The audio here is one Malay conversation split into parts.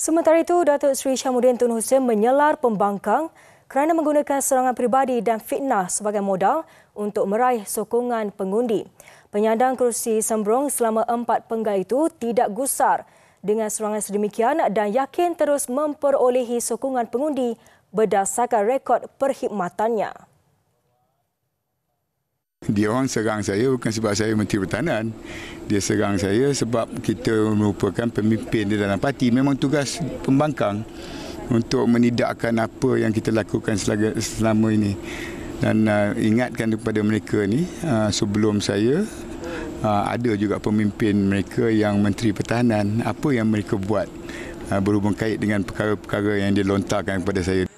Sementara itu, Datuk Seri Syamuddin Tun Hussein menyelar pembangkang kerana menggunakan serangan peribadi dan fitnah sebagai modal untuk meraih sokongan pengundi. Penyandang kerusi sembrong selama empat penggal itu tidak gusar dengan serangan sedemikian dan yakin terus memperolehi sokongan pengundi berdasarkan rekod perkhidmatannya dia orang serang saya bukan sebab saya menteri pertahanan. Dia serang saya sebab kita merupakan pemimpin di dalam parti. Memang tugas pembangkang untuk menidakkan apa yang kita lakukan selama ini. Dan uh, ingatkan kepada mereka ni uh, sebelum saya uh, ada juga pemimpin mereka yang menteri pertahanan apa yang mereka buat uh, berhubung kait dengan perkara-perkara yang dilontarkan kepada saya.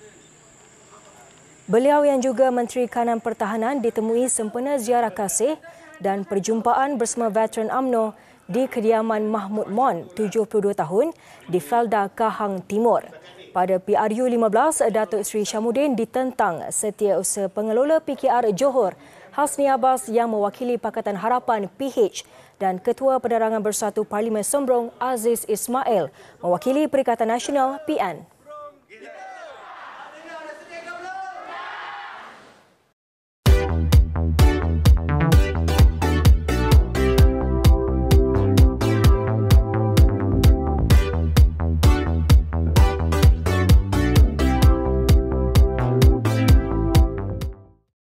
Beliau yang juga Menteri Kanan Pertahanan ditemui sempena ziarah kasih dan perjumpaan bersama veteran AMNO di kediaman Mahmud Mon, 72 tahun, di Felda Kahang Timur. Pada PRU15, Datuk Sri Syamuddin ditentang setiausaha pengelola PKR Johor, Hasni Abbas yang mewakili Pakatan Harapan PH dan Ketua Penerangan Bersatu Parlimen Sembrong Aziz Ismail mewakili Perikatan Nasional PN.